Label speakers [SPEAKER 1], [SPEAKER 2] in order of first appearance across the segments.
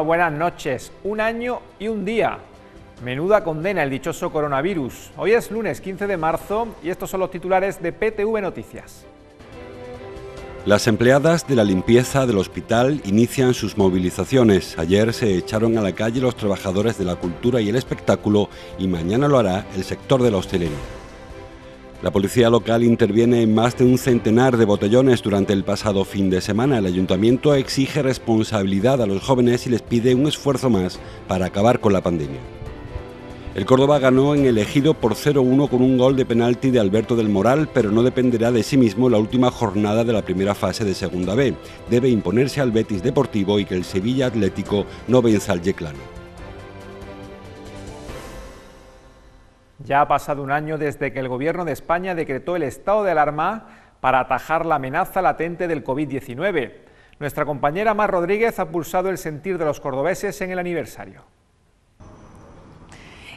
[SPEAKER 1] buenas noches. Un año y un día. Menuda condena el dichoso coronavirus. Hoy es lunes 15 de marzo y estos son los titulares de PTV Noticias. Las empleadas de la limpieza del hospital inician sus movilizaciones. Ayer se echaron a la calle los trabajadores de la cultura y el espectáculo y mañana lo hará el sector de la hostelería. La policía local interviene en más de un centenar de botellones durante el pasado fin de semana. El ayuntamiento exige responsabilidad a los jóvenes y les pide un esfuerzo más para acabar con la pandemia. El Córdoba ganó en el ejido por 0-1 con un gol de penalti de Alberto del Moral, pero no dependerá de sí mismo la última jornada de la primera fase de Segunda B. Debe imponerse al Betis Deportivo y que el Sevilla Atlético no venza al Yeclano. Ya ha pasado un año desde que el Gobierno de España decretó el estado de alarma para atajar la amenaza latente del COVID-19. Nuestra compañera Mar Rodríguez ha pulsado el sentir de los cordobeses en el aniversario.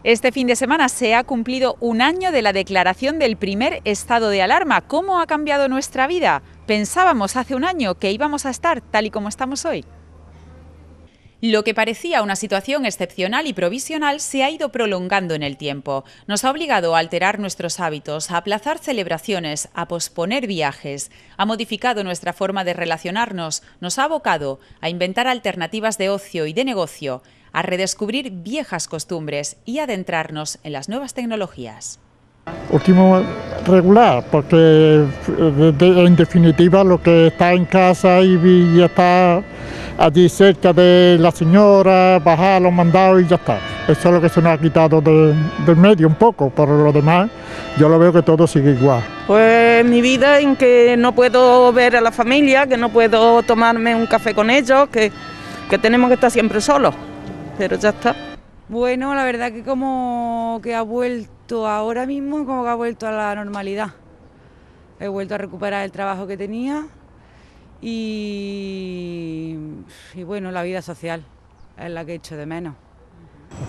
[SPEAKER 2] Este fin de semana se ha cumplido un año de la declaración del primer estado de alarma. ¿Cómo ha cambiado nuestra vida? Pensábamos hace un año que íbamos a estar tal y como estamos hoy. Lo que parecía una situación excepcional y provisional se ha ido prolongando en el tiempo. Nos ha obligado a alterar nuestros hábitos, a aplazar celebraciones, a posponer viajes, ha modificado nuestra forma de relacionarnos, nos ha abocado a inventar alternativas de ocio y de negocio, a redescubrir viejas costumbres y adentrarnos en las nuevas tecnologías.
[SPEAKER 3] Último regular, porque eh, en definitiva lo que está en casa y está allí cerca de la señora, bajar los mandados y ya está. Eso es lo que se nos ha quitado del medio un poco, pero lo demás yo lo veo que todo sigue igual.
[SPEAKER 2] Pues mi vida en que no puedo ver a la familia, que no puedo tomarme un café con ellos, que, que tenemos que estar siempre solos, pero ya está.
[SPEAKER 4] Bueno, la verdad que como que ha vuelto ahora mismo, como que ha vuelto a la normalidad. He vuelto a recuperar el trabajo que tenía, y, bueno, la vida social es la que he hecho de menos.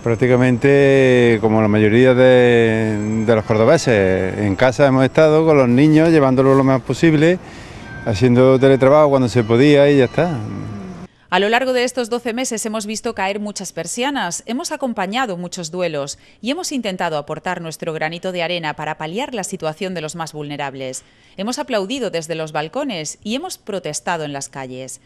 [SPEAKER 1] Prácticamente como la mayoría de, de, los cordobeses, en casa hemos estado con los niños, llevándolos lo más posible, haciendo teletrabajo cuando se podía y ya está.
[SPEAKER 2] A lo largo de estos 12 meses hemos visto caer muchas persianas, hemos acompañado muchos duelos y hemos intentado aportar nuestro granito de arena para paliar la situación de los más vulnerables. Hemos aplaudido desde los balcones y hemos protestado en las calles.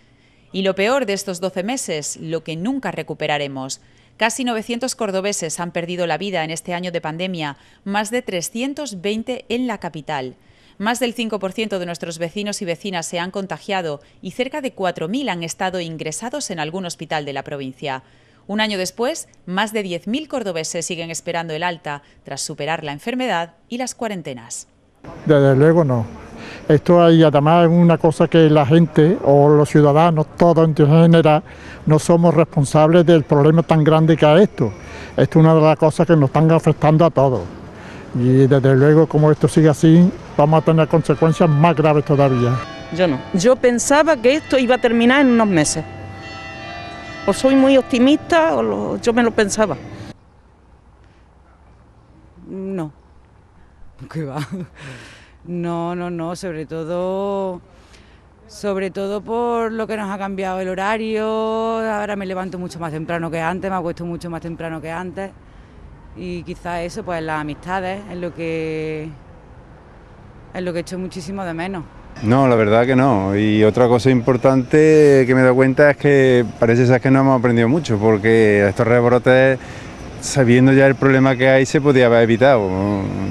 [SPEAKER 2] Y lo peor de estos 12 meses, lo que nunca recuperaremos. Casi 900 cordobeses han perdido la vida en este año de pandemia, más de 320 en la capital. Más del 5% de nuestros vecinos y vecinas se han contagiado y cerca de 4.000 han estado ingresados en algún hospital de la provincia. Un año después, más de 10.000 cordobeses siguen esperando el alta tras superar la enfermedad y las cuarentenas.
[SPEAKER 3] Desde luego no. Esto además es una cosa que la gente o los ciudadanos, todos en general, no somos responsables del problema tan grande que es esto. Esto es una de las cosas que nos están afectando a todos. Y desde luego, como esto sigue así, vamos a tener consecuencias más graves todavía.
[SPEAKER 2] Yo no. Yo pensaba que esto iba a terminar en unos meses. O soy muy optimista o yo me lo pensaba. No. No,
[SPEAKER 4] no, no, sobre todo sobre todo por lo que nos ha cambiado el horario, ahora me levanto mucho más temprano que antes, me acuesto mucho más temprano que antes y quizás eso, pues las amistades, es lo que es lo que echo muchísimo de menos.
[SPEAKER 1] No, la verdad que no. Y otra cosa importante que me doy cuenta es que parece ser que no hemos aprendido mucho, porque estos rebrotes, sabiendo ya el problema que hay, se podía haber evitado.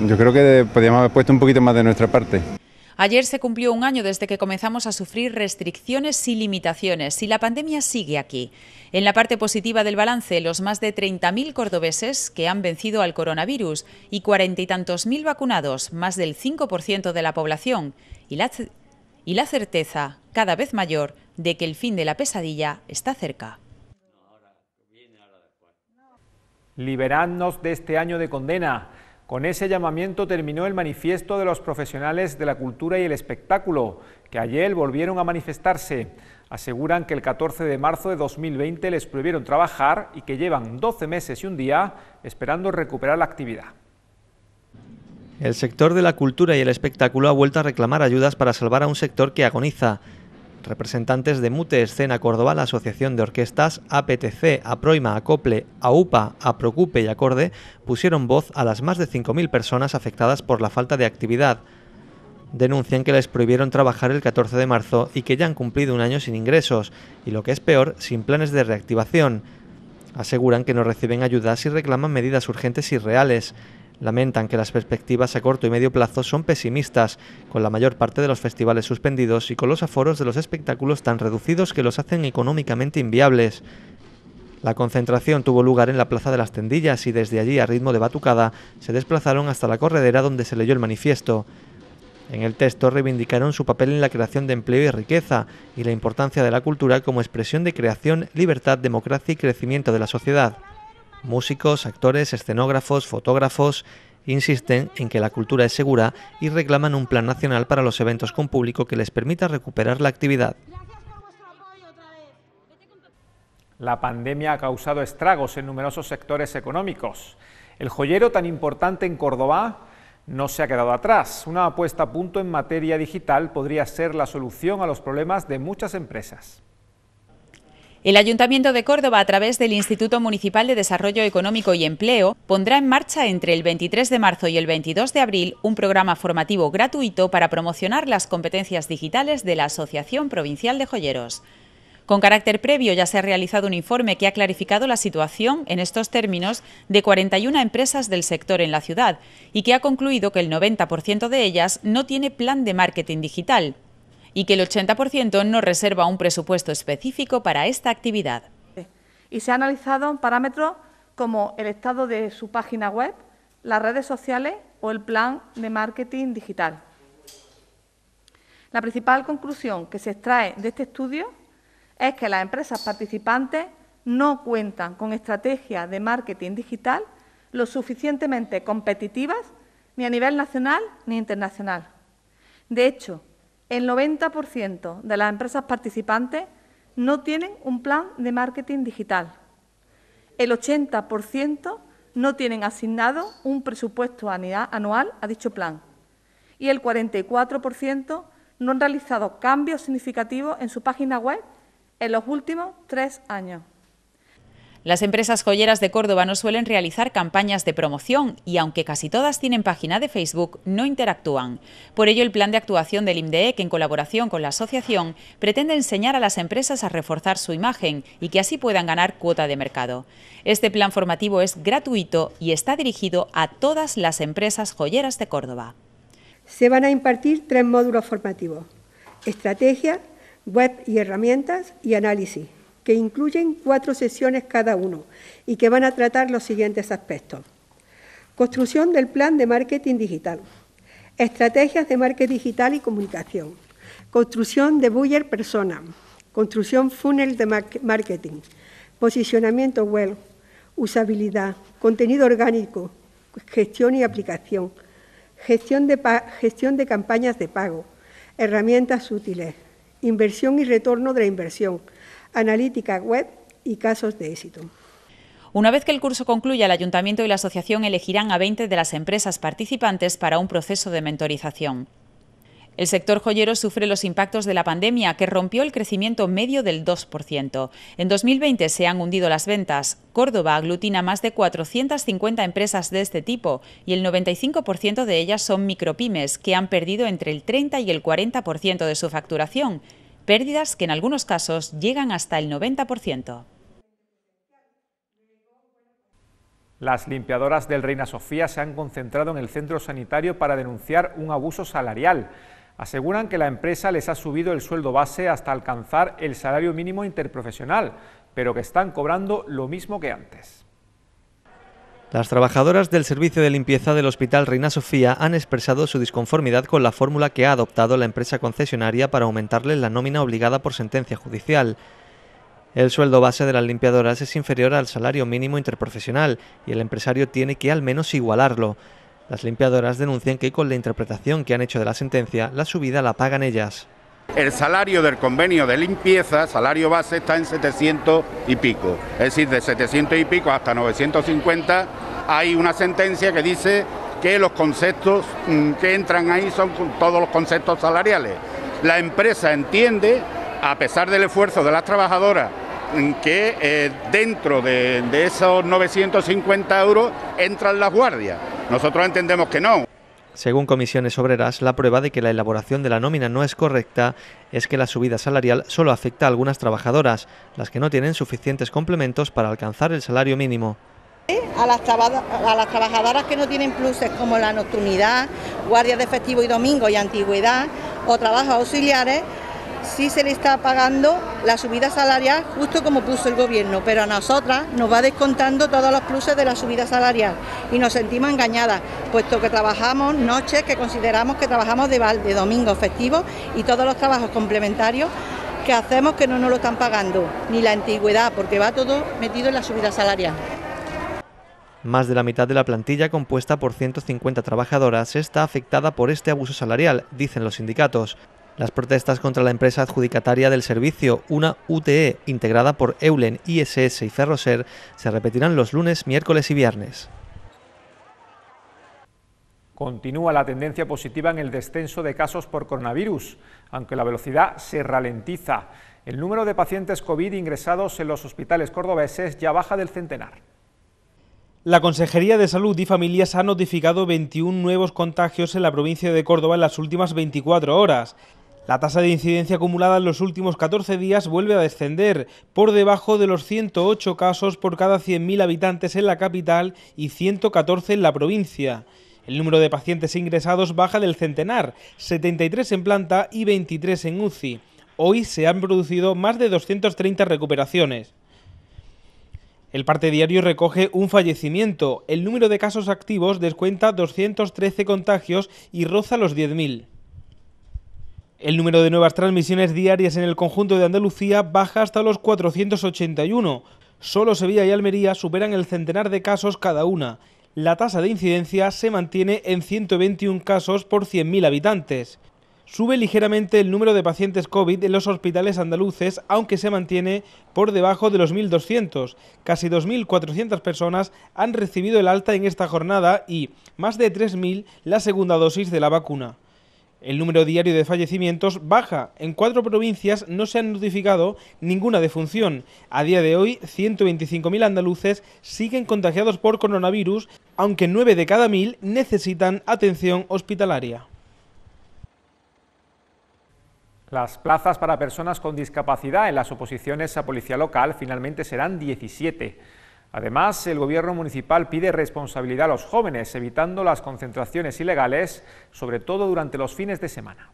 [SPEAKER 1] Yo creo que podríamos haber puesto un poquito más de nuestra parte.
[SPEAKER 2] Ayer se cumplió un año desde que comenzamos a sufrir restricciones y limitaciones y la pandemia sigue aquí. En la parte positiva del balance, los más de 30.000 cordobeses que han vencido al coronavirus y cuarenta y tantos mil vacunados, más del 5% de la población, y la, y la certeza cada vez mayor de que el fin de la pesadilla está cerca.
[SPEAKER 1] Liberadnos de este año de condena. Con ese llamamiento terminó el manifiesto de los profesionales de la cultura y el espectáculo, que ayer volvieron a manifestarse. Aseguran que el 14 de marzo de 2020 les prohibieron trabajar y que llevan 12 meses y un día esperando recuperar la actividad.
[SPEAKER 5] El sector de la cultura y el espectáculo ha vuelto a reclamar ayudas para salvar a un sector que agoniza representantes de Mute Escena Córdoba, la Asociación de Orquestas, APTC, APROIMA, ACOPLE, AUPA, APROCUPE y ACORDE, pusieron voz a las más de 5.000 personas afectadas por la falta de actividad. Denuncian que les prohibieron trabajar el 14 de marzo y que ya han cumplido un año sin ingresos, y lo que es peor, sin planes de reactivación. Aseguran que no reciben ayudas y reclaman medidas urgentes y reales lamentan que las perspectivas a corto y medio plazo son pesimistas, con la mayor parte de los festivales suspendidos y con los aforos de los espectáculos tan reducidos que los hacen económicamente inviables. La concentración tuvo lugar en la Plaza de las Tendillas y desde allí a ritmo de batucada se desplazaron hasta la corredera donde se leyó el manifiesto. En el texto reivindicaron su papel en la creación de empleo y riqueza y la importancia de la cultura como expresión de creación, libertad, democracia y crecimiento de la sociedad. Músicos, actores, escenógrafos, fotógrafos insisten en que la cultura es segura y reclaman un plan nacional para los eventos con público que les permita recuperar la actividad.
[SPEAKER 1] La pandemia ha causado estragos en numerosos sectores económicos. El joyero tan importante en Córdoba no se ha quedado atrás. Una apuesta a punto en materia digital podría ser la solución a los problemas de muchas empresas.
[SPEAKER 2] El Ayuntamiento de Córdoba, a través del Instituto Municipal de Desarrollo Económico y Empleo, pondrá en marcha entre el 23 de marzo y el 22 de abril un programa formativo gratuito para promocionar las competencias digitales de la Asociación Provincial de Joyeros. Con carácter previo ya se ha realizado un informe que ha clarificado la situación en estos términos de 41 empresas del sector en la ciudad y que ha concluido que el 90% de ellas no tiene plan de marketing digital, y que el 80% no reserva un presupuesto específico para esta actividad.
[SPEAKER 4] Y se han analizado parámetros como el estado de su página web, las redes sociales o el plan de marketing digital. La principal conclusión que se extrae de este estudio es que las empresas participantes no cuentan con estrategias de marketing digital lo suficientemente competitivas ni a nivel nacional ni internacional. De hecho, el 90% de las empresas participantes no tienen un plan de marketing digital. El 80% no tienen asignado un presupuesto anual a dicho plan. Y el 44% no han realizado cambios significativos en su página web en los últimos tres años.
[SPEAKER 2] Las empresas joyeras de Córdoba no suelen realizar campañas de promoción y aunque casi todas tienen página de Facebook, no interactúan. Por ello, el plan de actuación del que en colaboración con la asociación, pretende enseñar a las empresas a reforzar su imagen y que así puedan ganar cuota de mercado. Este plan formativo es gratuito y está dirigido a todas las empresas joyeras de Córdoba.
[SPEAKER 4] Se van a impartir tres módulos formativos, estrategia, web y herramientas y análisis que incluyen cuatro sesiones cada uno y que van a tratar los siguientes aspectos. Construcción del plan de marketing digital, estrategias de marketing digital y comunicación, construcción de buyer persona, construcción funnel de marketing, posicionamiento web, usabilidad, contenido orgánico, gestión y aplicación, gestión de, gestión de campañas de pago, herramientas útiles, inversión y retorno de la inversión, analítica web y casos de éxito.
[SPEAKER 2] Una vez que el curso concluya, el Ayuntamiento y la Asociación elegirán a 20 de las empresas participantes para un proceso de mentorización. El sector joyero sufre los impactos de la pandemia, que rompió el crecimiento medio del 2%. En 2020 se han hundido las ventas. Córdoba aglutina más de 450 empresas de este tipo y el 95% de ellas son micropymes, que han perdido entre el 30 y el 40% de su facturación pérdidas que en algunos casos llegan hasta el 90%.
[SPEAKER 1] Las limpiadoras del Reina Sofía se han concentrado en el centro sanitario para denunciar un abuso salarial. Aseguran que la empresa les ha subido el sueldo base hasta alcanzar el salario mínimo interprofesional, pero que están cobrando lo mismo que antes.
[SPEAKER 5] Las trabajadoras del servicio de limpieza del Hospital Reina Sofía han expresado su disconformidad con la fórmula que ha adoptado la empresa concesionaria para aumentarle la nómina obligada por sentencia judicial. El sueldo base de las limpiadoras es inferior al salario mínimo interprofesional y el empresario tiene que al menos igualarlo. Las limpiadoras denuncian que con la interpretación que han hecho de la sentencia, la subida la pagan ellas.
[SPEAKER 1] El salario del convenio de limpieza, salario base, está en 700 y pico. Es decir, de 700 y pico hasta 950 hay una sentencia que dice que los conceptos mm, que entran ahí son todos los conceptos salariales. La empresa entiende, a pesar del esfuerzo de las trabajadoras, mm, que eh, dentro de esos 950 euros entran las guardias. Nosotros entendemos que no.
[SPEAKER 5] Según comisiones obreras, la prueba de que la elaboración de la nómina no es correcta es que la subida salarial solo afecta a algunas trabajadoras, las que no tienen suficientes complementos para alcanzar el salario mínimo.
[SPEAKER 4] A las, a las trabajadoras que no tienen pluses como la nocturnidad, guardias de festivo y domingo y antigüedad o trabajos auxiliares, sí se le está pagando la subida salarial justo como puso el gobierno, pero a nosotras nos va descontando todos los pluses de la subida salarial y nos sentimos engañadas, puesto que trabajamos noches que consideramos que trabajamos de de domingo festivo y todos los trabajos complementarios que hacemos que no nos lo están pagando, ni la antigüedad, porque va todo metido en la subida salarial.
[SPEAKER 5] Más de la mitad de la plantilla, compuesta por 150 trabajadoras, está afectada por este abuso salarial, dicen los sindicatos. Las protestas contra la empresa adjudicataria del servicio, una UTE integrada por Eulen, ISS y Ferroser, se repetirán los lunes, miércoles y viernes.
[SPEAKER 1] Continúa la tendencia positiva en el descenso de casos por coronavirus, aunque la velocidad se ralentiza. El número de pacientes COVID ingresados en los hospitales cordobeses ya baja del centenar.
[SPEAKER 6] La Consejería de Salud y Familias ha notificado 21 nuevos contagios en la provincia de Córdoba en las últimas 24 horas. La tasa de incidencia acumulada en los últimos 14 días vuelve a descender, por debajo de los 108 casos por cada 100.000 habitantes en la capital y 114 en la provincia. El número de pacientes ingresados baja del centenar, 73 en planta y 23 en UCI. Hoy se han producido más de 230 recuperaciones. El parte diario recoge un fallecimiento. El número de casos activos descuenta 213 contagios y roza los 10.000. El número de nuevas transmisiones diarias en el conjunto de Andalucía baja hasta los 481. Solo Sevilla y Almería superan el centenar de casos cada una. La tasa de incidencia se mantiene en 121 casos por 100.000 habitantes. Sube ligeramente el número de pacientes COVID en los hospitales andaluces, aunque se mantiene por debajo de los 1.200. Casi 2.400 personas han recibido el alta en esta jornada y más de 3.000 la segunda dosis de la vacuna. El número diario de fallecimientos baja. En cuatro provincias no se han notificado ninguna defunción. A día de hoy, 125.000 andaluces siguen contagiados por coronavirus, aunque 9 de cada 1.000 necesitan atención hospitalaria.
[SPEAKER 1] Las plazas para personas con discapacidad en las oposiciones a policía local finalmente serán 17. Además, el gobierno municipal pide responsabilidad a los jóvenes, evitando las concentraciones ilegales, sobre todo durante los fines de semana.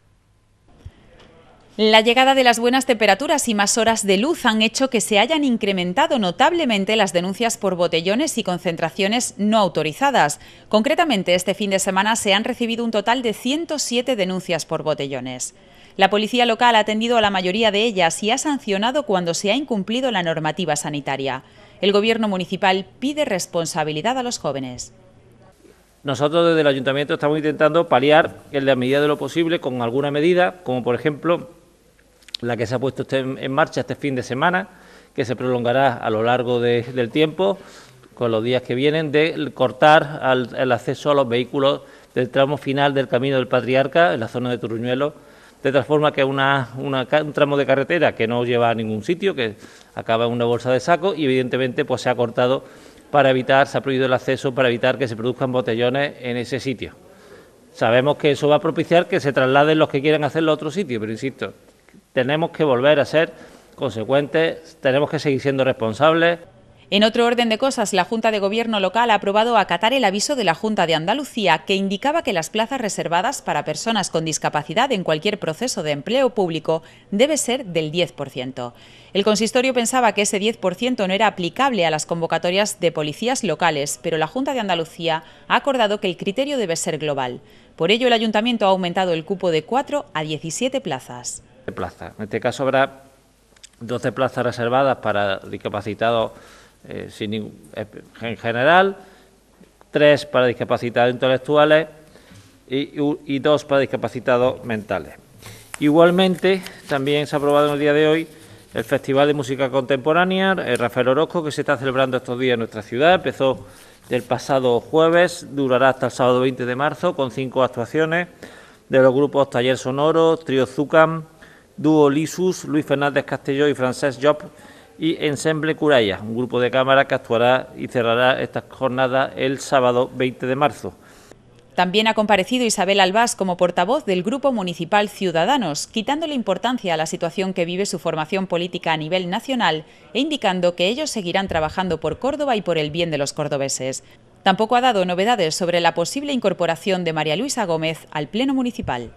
[SPEAKER 2] La llegada de las buenas temperaturas y más horas de luz han hecho que se hayan incrementado notablemente las denuncias por botellones y concentraciones no autorizadas. Concretamente, este fin de semana se han recibido un total de 107 denuncias por botellones. La policía local ha atendido a la mayoría de ellas y ha sancionado cuando se ha incumplido la normativa sanitaria el Gobierno municipal pide responsabilidad a los jóvenes.
[SPEAKER 3] Nosotros desde el ayuntamiento estamos intentando paliar en la medida de lo posible con alguna medida, como por ejemplo la que se ha puesto en marcha este fin de semana, que se prolongará a lo largo del tiempo, con los días que vienen, de cortar el acceso a los vehículos del tramo final del Camino del Patriarca, en la zona de Turuñuelo, de tal forma que un tramo de carretera que no lleva a ningún sitio, que acaba en una bolsa de saco y evidentemente pues se ha cortado para evitar, se ha prohibido el acceso para evitar que se produzcan botellones en ese sitio. Sabemos que eso va a propiciar que se trasladen los que quieran hacerlo a otro sitio, pero insisto, tenemos que volver a ser consecuentes, tenemos que seguir siendo responsables.
[SPEAKER 2] En otro orden de cosas, la Junta de Gobierno local ha aprobado acatar el aviso de la Junta de Andalucía que indicaba que las plazas reservadas para personas con discapacidad en cualquier proceso de empleo público debe ser del 10%. El consistorio pensaba que ese 10% no era aplicable a las convocatorias de policías locales, pero la Junta de Andalucía ha acordado que el criterio debe ser global. Por ello, el ayuntamiento ha aumentado el cupo de 4 a 17 plazas.
[SPEAKER 3] Plaza. En este caso habrá 12 plazas reservadas para discapacitados eh, eh, en general, tres para discapacitados intelectuales y, dos para discapacitados mentales. Igualmente, también se ha aprobado en el día de hoy el Festival de Música Contemporánea el eh, Rafael Orozco, que se está celebrando estos días en nuestra ciudad. Empezó el pasado jueves, durará hasta el sábado 20 de marzo, con cinco actuaciones de los grupos Taller Sonoro, Trio Zucam, Dúo Lisus, Luis Fernández Castelló y Francesc Job, y Ensemble Curaya, un grupo de cámara que actuará y cerrará esta jornada el sábado 20 de marzo.
[SPEAKER 2] También ha comparecido Isabel Albás como portavoz del Grupo Municipal Ciudadanos, quitándole importancia a la situación que vive su formación política a nivel nacional e indicando que ellos seguirán trabajando por Córdoba y por el bien de los cordobeses. Tampoco ha dado novedades sobre la posible incorporación de María Luisa Gómez al Pleno Municipal.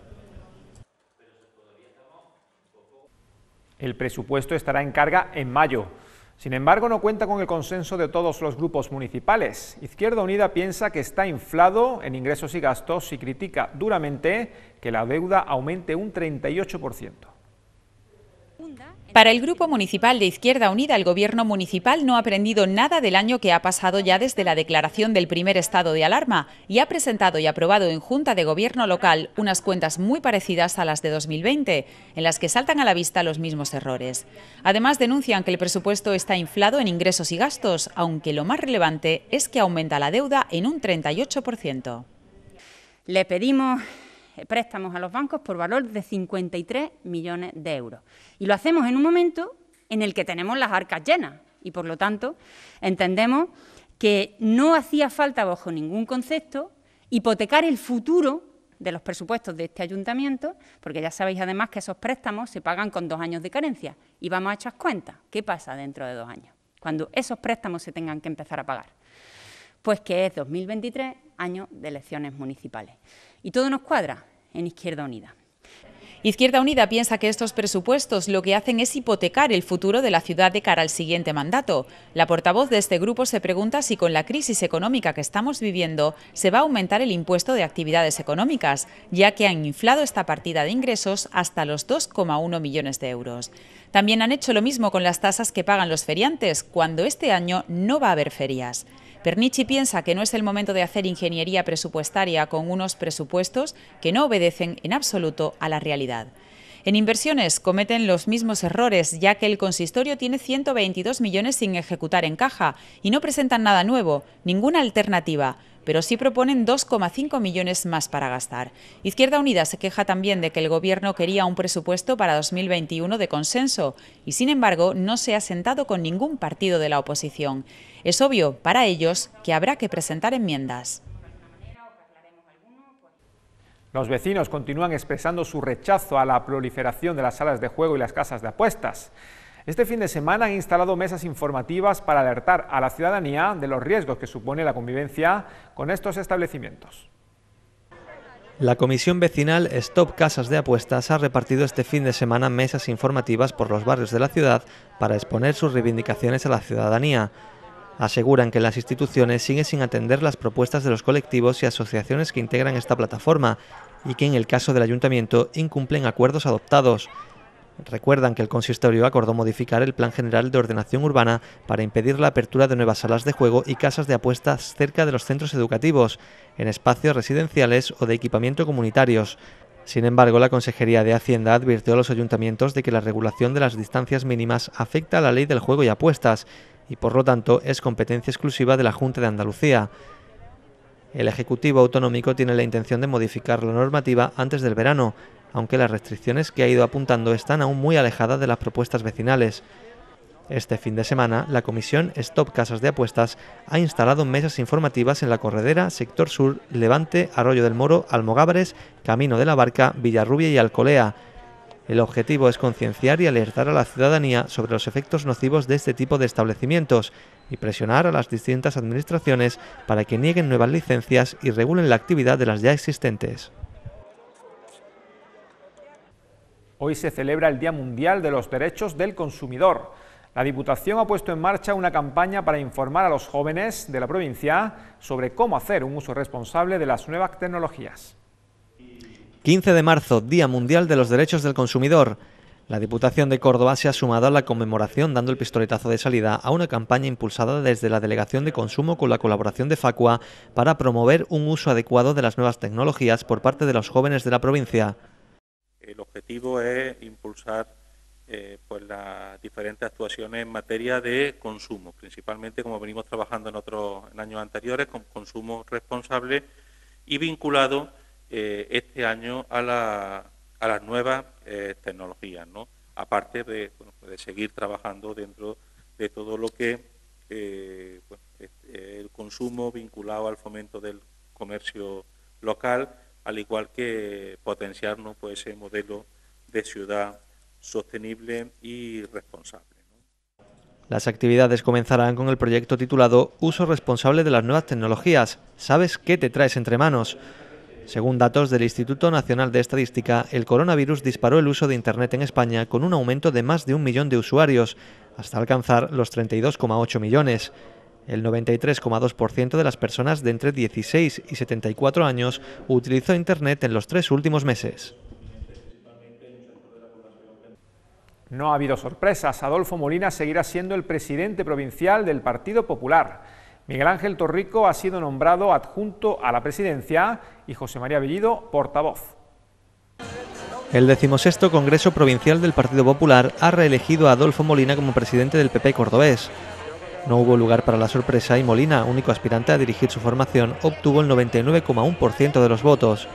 [SPEAKER 1] El presupuesto estará en carga en mayo. Sin embargo, no cuenta con el consenso de todos los grupos municipales. Izquierda Unida piensa que está inflado en ingresos y gastos y critica duramente que la deuda aumente un 38%.
[SPEAKER 2] Para el Grupo Municipal de Izquierda Unida, el Gobierno Municipal no ha aprendido nada del año que ha pasado ya desde la declaración del primer estado de alarma y ha presentado y aprobado en Junta de Gobierno local unas cuentas muy parecidas a las de 2020, en las que saltan a la vista los mismos errores. Además, denuncian que el presupuesto está inflado en ingresos y gastos, aunque lo más relevante es que aumenta la deuda en un 38%. Le pedimos eh, préstamos a los bancos por valor de 53 millones de euros. Y lo hacemos en un momento en el que tenemos las arcas llenas y, por lo tanto, entendemos que no hacía falta, bajo ningún concepto, hipotecar el futuro de los presupuestos de este ayuntamiento, porque ya sabéis además que esos préstamos se pagan con dos años de carencia. Y vamos a echar cuenta ¿Qué pasa dentro de dos años? Cuando esos préstamos se tengan que empezar a pagar. Pues que es 2023, año de elecciones municipales. Y todo nos cuadra en Izquierda Unida. Izquierda Unida piensa que estos presupuestos lo que hacen es hipotecar el futuro de la ciudad de cara al siguiente mandato. La portavoz de este grupo se pregunta si con la crisis económica que estamos viviendo se va a aumentar el impuesto de actividades económicas, ya que han inflado esta partida de ingresos hasta los 2,1 millones de euros. También han hecho lo mismo con las tasas que pagan los feriantes, cuando este año no va a haber ferias. Pernici piensa que no es el momento de hacer ingeniería presupuestaria con unos presupuestos que no obedecen en absoluto a la realidad. En inversiones cometen los mismos errores, ya que el consistorio tiene 122 millones sin ejecutar en caja y no presentan nada nuevo, ninguna alternativa pero sí proponen 2,5 millones más para gastar. Izquierda Unida se queja también de que el Gobierno quería un presupuesto para 2021 de consenso y, sin embargo, no se ha sentado con ningún partido de la oposición. Es obvio, para ellos, que habrá que presentar enmiendas.
[SPEAKER 1] Los vecinos continúan expresando su rechazo a la proliferación de las salas de juego y las casas de apuestas. Este fin de semana han instalado mesas informativas para alertar a la ciudadanía de los riesgos que supone la convivencia con estos establecimientos.
[SPEAKER 5] La comisión vecinal Stop Casas de Apuestas ha repartido este fin de semana mesas informativas por los barrios de la ciudad para exponer sus reivindicaciones a la ciudadanía. Aseguran que las instituciones siguen sin atender las propuestas de los colectivos y asociaciones que integran esta plataforma y que en el caso del ayuntamiento incumplen acuerdos adoptados. Recuerdan que el consistorio acordó modificar el Plan General de Ordenación Urbana para impedir la apertura de nuevas salas de juego y casas de apuestas cerca de los centros educativos, en espacios residenciales o de equipamiento comunitarios. Sin embargo, la Consejería de Hacienda advirtió a los ayuntamientos de que la regulación de las distancias mínimas afecta a la ley del juego y apuestas y por lo tanto es competencia exclusiva de la Junta de Andalucía. El Ejecutivo Autonómico tiene la intención de modificar la normativa antes del verano, aunque las restricciones que ha ido apuntando están aún muy alejadas de las propuestas vecinales. Este fin de semana, la comisión Stop Casas de Apuestas ha instalado mesas informativas en La Corredera, Sector Sur, Levante, Arroyo del Moro, Almogávares, Camino de la Barca, Villarrubia y Alcolea, el objetivo es concienciar y alertar a la ciudadanía sobre los efectos nocivos de este tipo de establecimientos y presionar a las distintas administraciones para que nieguen nuevas licencias y regulen la actividad de las ya existentes.
[SPEAKER 1] Hoy se celebra el Día Mundial de los Derechos del Consumidor. La Diputación ha puesto en marcha una campaña para informar a los jóvenes de la provincia sobre cómo hacer un uso responsable de las nuevas tecnologías.
[SPEAKER 5] 15 de marzo, Día Mundial de los Derechos del Consumidor. La Diputación de Córdoba se ha sumado a la conmemoración dando el pistoletazo de salida a una campaña impulsada desde la Delegación de Consumo con la colaboración de Facua para promover un uso adecuado de las nuevas tecnologías por parte de los jóvenes de la provincia.
[SPEAKER 3] El objetivo es impulsar eh, pues, las diferentes actuaciones en materia de consumo, principalmente como venimos trabajando en otros en años anteriores con consumo responsable y vinculado eh, este año a, las nuevas eh, tecnologías, ¿no? aparte pues de, seguir trabajando dentro de todo lo que eh, el consumo vinculado al fomento del comercio local, al igual que potenciarnos pues, ese modelo de ciudad sostenible y responsable.
[SPEAKER 5] Las actividades comenzarán con el proyecto titulado Uso responsable de las nuevas tecnologías. ¿Sabes qué te traes entre manos? Según datos del Instituto Nacional de Estadística, el coronavirus disparó el uso de Internet en España con un aumento de más de un millón de usuarios, hasta alcanzar los 32,8 millones. El 93,2% de las personas de entre 16 y 74 años utilizó Internet en los tres últimos meses.
[SPEAKER 1] No ha habido sorpresas. Adolfo Molina seguirá siendo el presidente provincial del Partido Popular. Miguel Ángel Torrico ha sido nombrado adjunto a la presidencia y José María Bellido portavoz.
[SPEAKER 5] El decimosexto Congreso Provincial del Partido Popular ha reelegido a Adolfo Molina como presidente del PP cordobés. No hubo lugar para la sorpresa y Molina, único aspirante a dirigir su formación, obtuvo el 99,1% de los votos.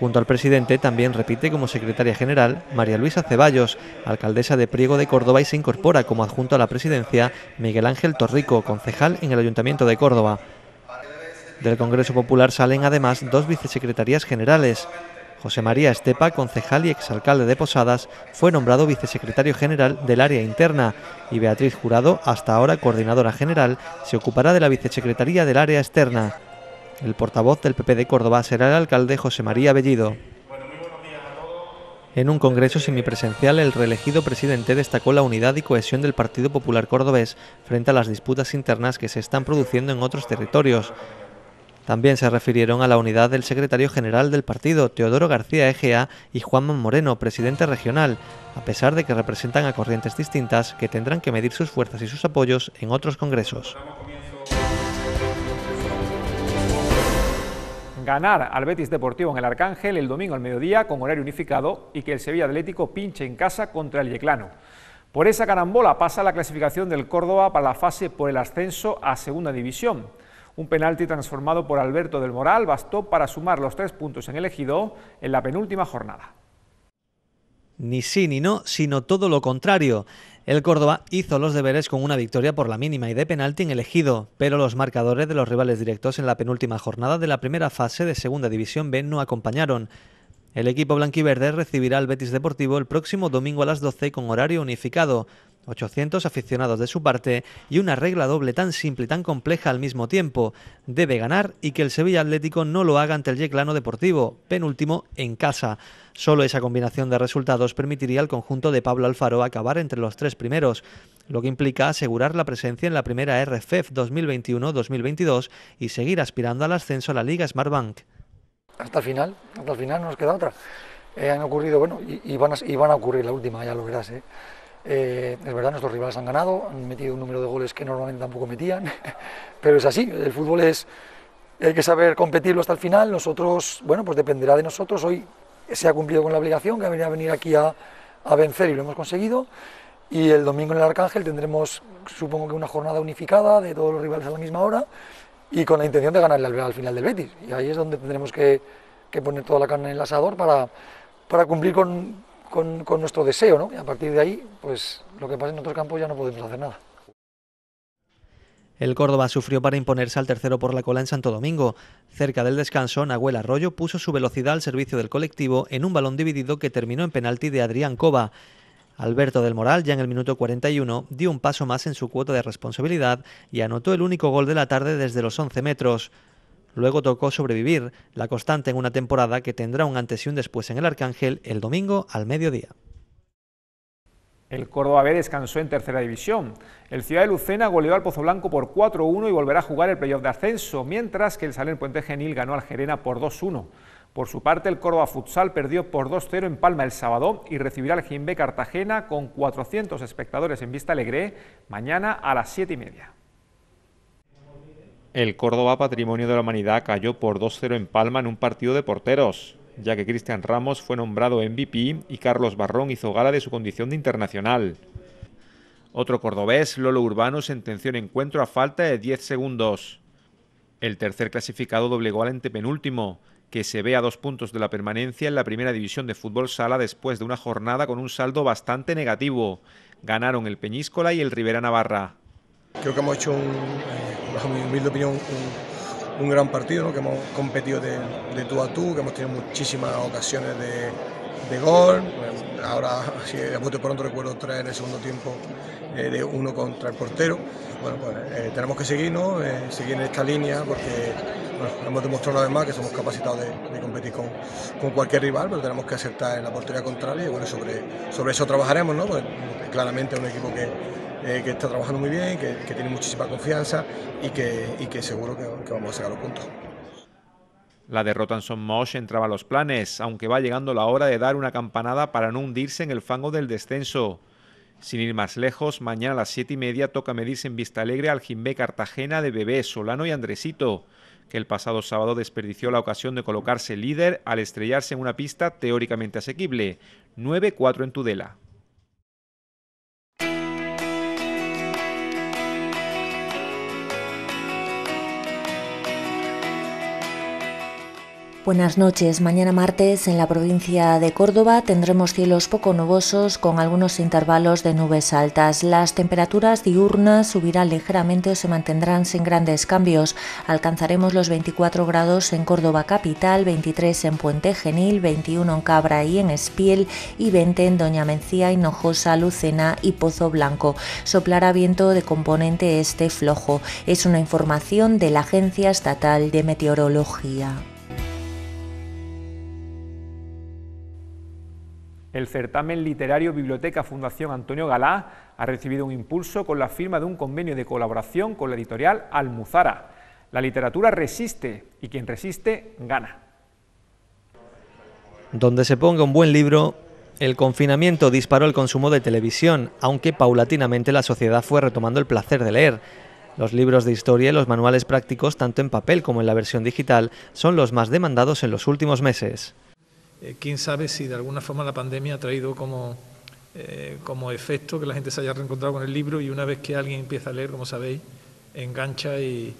[SPEAKER 5] Junto al presidente también repite como secretaria general María Luisa Ceballos, alcaldesa de Priego de Córdoba y se incorpora como adjunto a la presidencia Miguel Ángel Torrico, concejal en el Ayuntamiento de Córdoba. Del Congreso Popular salen además dos vicesecretarías generales. José María Estepa, concejal y exalcalde de Posadas, fue nombrado vicesecretario general del área interna y Beatriz Jurado, hasta ahora coordinadora general, se ocupará de la vicesecretaría del área externa. El portavoz del PP de Córdoba será el alcalde José María Bellido. En un congreso semipresencial, el reelegido presidente destacó la unidad y cohesión del Partido Popular Cordobés frente a las disputas internas que se están produciendo en otros territorios. También se refirieron a la unidad del secretario general del partido, Teodoro García Egea, y Juan Moreno, presidente regional, a pesar de que representan a corrientes distintas que tendrán que medir sus fuerzas y sus apoyos en otros congresos.
[SPEAKER 1] ganar al Betis Deportivo en el Arcángel el domingo al mediodía con horario unificado y que el Sevilla Atlético pinche en casa contra el Yeclano. Por esa carambola pasa la clasificación del Córdoba para la fase por el ascenso a Segunda División. Un penalti transformado por Alberto del Moral bastó para sumar los tres puntos en el ejido en la penúltima jornada
[SPEAKER 5] ni sí ni no, sino todo lo contrario. El Córdoba hizo los deberes con una victoria por la mínima y de penalti en elegido, pero los marcadores de los rivales directos en la penúltima jornada de la primera fase de Segunda División B no acompañaron. El equipo blanquiverde recibirá al Betis Deportivo el próximo domingo a las 12 con horario unificado. 800 aficionados de su parte y una regla doble tan simple y tan compleja al mismo tiempo. Debe ganar y que el Sevilla Atlético no lo haga ante el Yeclano Deportivo, penúltimo en casa. Solo esa combinación de resultados permitiría al conjunto de Pablo Alfaro acabar entre los tres primeros, lo que implica asegurar la presencia en la primera RFEF 2021-2022 e y seguir aspirando al ascenso a la Liga Smartbank. Hasta el final, hasta el final nos queda otra. Eh, han ocurrido, bueno, y, van y, van a, ocurrir la última, ya lo verás. Eh. Eh, es verdad, nuestros rivales han ganado, han metido un número de goles que normalmente tampoco metían, pero es así, el fútbol es, hay que saber competirlo hasta el final, nosotros, bueno, pues dependerá de nosotros, hoy se ha cumplido con la obligación que venía a venir aquí a, vencer y lo hemos conseguido, y el domingo en el Arcángel tendremos, supongo que una jornada unificada de todos los rivales a la misma hora, y con la intención de ganarle al, final del Betis, y ahí es donde tendremos que, poner toda la carne en el asador para, para cumplir con con, nuestro deseo, ¿no? a partir de ahí, pues lo que pasa en otros campos ya no podemos hacer nada. El Córdoba sufrió para imponerse al tercero por la cola en Santo Domingo. Cerca del descanso, Nahuel Arroyo puso su velocidad al servicio del colectivo en un balón dividido que terminó en penalti de Adrián Cova. Alberto del Moral, ya en el minuto 41, dio un paso más en su cuota de responsabilidad y anotó el único gol de la tarde desde los 11 metros. Luego tocó sobrevivir, la constante en una temporada que tendrá un antes y un después en el Arcángel el domingo al mediodía.
[SPEAKER 1] El Córdoba B descansó en tercera división. El Ciudad de Lucena goleó al Pozo Blanco por 4-1 y volverá a jugar el playoff de ascenso, mientras que el Saler Puente Genil ganó al Gerena por 2-1. Por su parte, el Córdoba Futsal perdió por 2-0 en Palma el sábado y recibirá al Jimbe Cartagena con 400 espectadores en Vista Alegre mañana a las 7 y media. El Córdoba Patrimonio de la Humanidad cayó por 2-0 en Palma en un partido de porteros, ya que Cristian Ramos fue nombrado MVP y Carlos Barrón hizo gala de su condición de internacional. Otro cordobés, Lolo Urbano, sentenció el encuentro a falta de 10 segundos. El tercer clasificado doblegó al penúltimo, que se ve a dos puntos de la permanencia en la primera división de fútbol sala después de una jornada con un saldo bastante negativo. Ganaron el Peñíscola y el Rivera Navarra.
[SPEAKER 5] Creo que hemos hecho, un, eh, bajo mi humilde opinión, un, gran partido, que hemos competido de, de, tú a tú, que hemos tenido muchísimas ocasiones de, gol. Ahora, si de pronto, pronto recuerdo tres en el segundo tiempo eh, de uno contra el portero. Bueno, pues eh, tenemos que seguirnos, seguir en esta línea porque hemos demostrado una vez más que somos capacitados de, competir con, cualquier rival, pero tenemos que aceptar en la portería
[SPEAKER 6] contraria y bueno, sobre, sobre eso trabajaremos, ¿no? Pues, claramente es un equipo que eh, que está trabajando muy bien, que, tiene muchísima confianza y que, seguro que, vamos a llegar a los puntos.
[SPEAKER 1] La derrota en Son Mosh entraba a los planes, aunque va llegando la hora de dar una campanada para no hundirse en el fango del descenso. Sin ir más lejos, mañana a las siete y media toca medirse en Vista Alegre al Jimbe Cartagena de Bebé, Solano y Andresito, que el pasado sábado desperdició la ocasión de colocarse líder al estrellarse en una pista teóricamente asequible, 9-4 en Tudela.
[SPEAKER 4] Buenas noches. Mañana martes en la provincia de Córdoba tendremos cielos poco nubosos con algunos intervalos de nubes altas. Las temperaturas diurnas subirán ligeramente o se mantendrán sin grandes cambios. Alcanzaremos los 24 grados en Córdoba capital, 23 en Puente Genil, 21 en Cabra y en Espiel y 20 en Doña Mencía, Hinojosa, Lucena y Pozo Blanco. Soplará viento de componente este flojo. Es una información de la Agencia Estatal de Meteorología.
[SPEAKER 1] El certamen literario Biblioteca Fundación Antonio Galá ha recibido un impulso con la firma de un convenio de colaboración con la editorial Almuzara. La literatura resiste y quien resiste gana.
[SPEAKER 5] Donde se ponga un buen libro, el confinamiento disparó el consumo de televisión, aunque paulatinamente la sociedad fue retomando el placer de leer. Los libros de historia y los manuales prácticos, tanto en papel como en la versión digital, son los más demandados en los últimos meses.
[SPEAKER 1] Eh, quién sabe si de alguna forma la pandemia ha traído como, eh, como efecto que la gente se haya reencontrado con el libro y una vez que alguien empieza a leer, como sabéis, engancha y,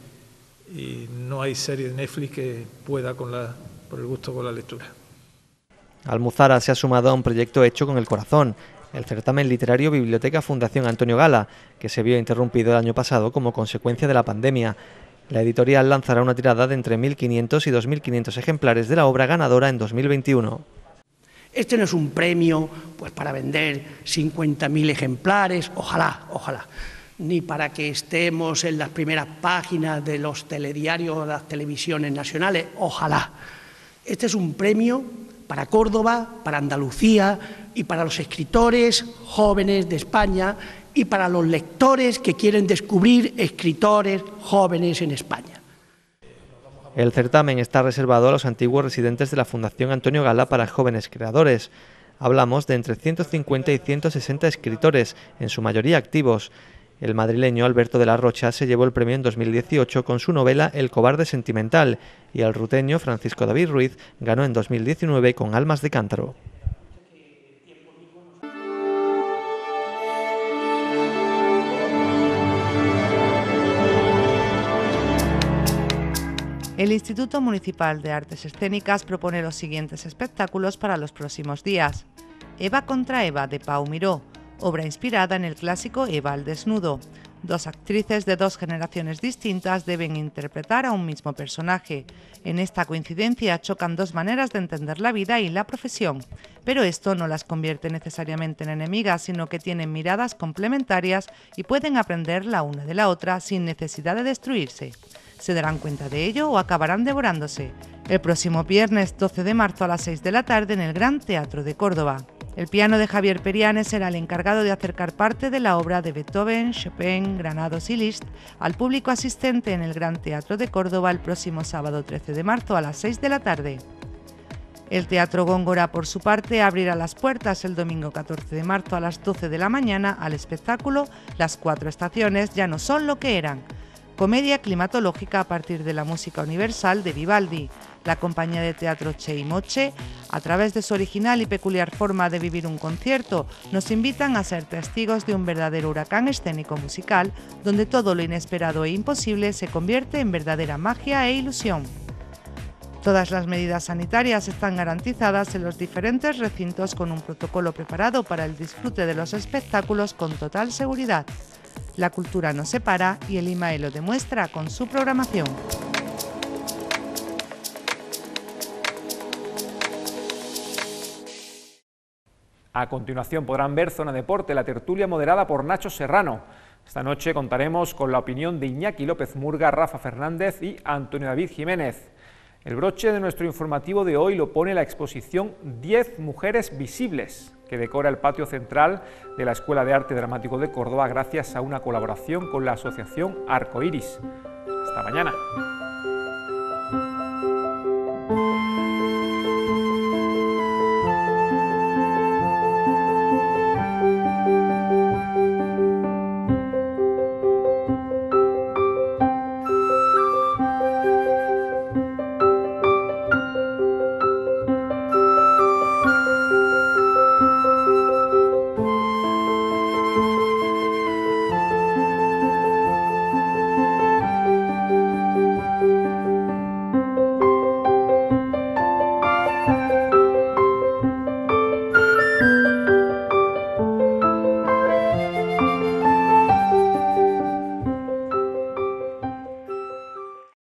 [SPEAKER 1] no hay serie de Netflix
[SPEAKER 6] que pueda con la, por el gusto con la lectura.
[SPEAKER 5] Almuzara se ha sumado a un proyecto hecho con el corazón, el certamen literario Biblioteca Fundación Antonio Gala, que se vio interrumpido el año pasado como consecuencia de la pandemia. La editorial lanzará una tirada de entre 1.500 y 2.500 ejemplares de la obra ganadora en 2021. Este no es un premio pues, para vender 50.000 ejemplares, ojalá, ojalá, ni para que estemos en las primeras páginas de los telediarios o las televisiones nacionales, ojalá. Este es un premio para Córdoba, para Andalucía y para los escritores jóvenes de España y para los lectores que quieren descubrir escritores jóvenes en España. El certamen está reservado a los antiguos residentes de la Fundación Antonio Gala para jóvenes creadores. Hablamos de entre 150 y 160 escritores, en su mayoría activos. El madrileño Alberto de la Rocha se llevó el premio en 2018 con su novela El cobarde sentimental y el ruteño Francisco David Ruiz ganó en 2019 con Almas de cántaro.
[SPEAKER 4] El Instituto Municipal de Artes Escénicas propone los siguientes espectáculos para los próximos días. Eva contra Eva de Pau Miró, obra inspirada en el clásico Eva al desnudo. Dos actrices de dos generaciones distintas deben interpretar a un mismo personaje. En esta coincidencia chocan dos maneras de entender la vida y la profesión, pero esto no las convierte necesariamente en enemigas, sino que tienen miradas complementarias y pueden aprender la una de la otra sin necesidad de destruirse se darán cuenta de ello o acabarán devorándose. El próximo viernes 12 de marzo a las 6 de la tarde en el Gran Teatro de Córdoba. El piano de Javier Perianes será el encargado de acercar parte de la obra de Beethoven, Chopin, Granados y Liszt al público asistente en el Gran Teatro de Córdoba el próximo sábado 13 de marzo a las 6 de la tarde. El Teatro Góngora, por su parte, abrirá las puertas el domingo 14 de marzo a las 12 de la mañana al espectáculo Las cuatro estaciones ya no son lo que eran, comedia climatológica a partir de la música universal de Vivaldi. La compañía de teatro Che y Moche, a través de su original y peculiar forma de vivir un concierto, nos invitan a ser testigos de un verdadero huracán escénico musical, donde todo lo inesperado e imposible se convierte en verdadera magia e ilusión. Todas las medidas sanitarias están garantizadas en los diferentes recintos con un protocolo preparado para el disfrute de los espectáculos con total seguridad. La cultura nos separa y el IMAE lo demuestra con su programación.
[SPEAKER 1] A continuación podrán ver Zona Deporte, la tertulia moderada por Nacho Serrano. Esta noche contaremos con la opinión de Iñaki López Murga, Rafa Fernández y Antonio David Jiménez. El broche de nuestro informativo de hoy lo pone la exposición 10 mujeres visibles, que decora el patio central de la Escuela de Arte Dramático de Córdoba gracias a una colaboración con la Asociación Arcoiris. Hasta mañana.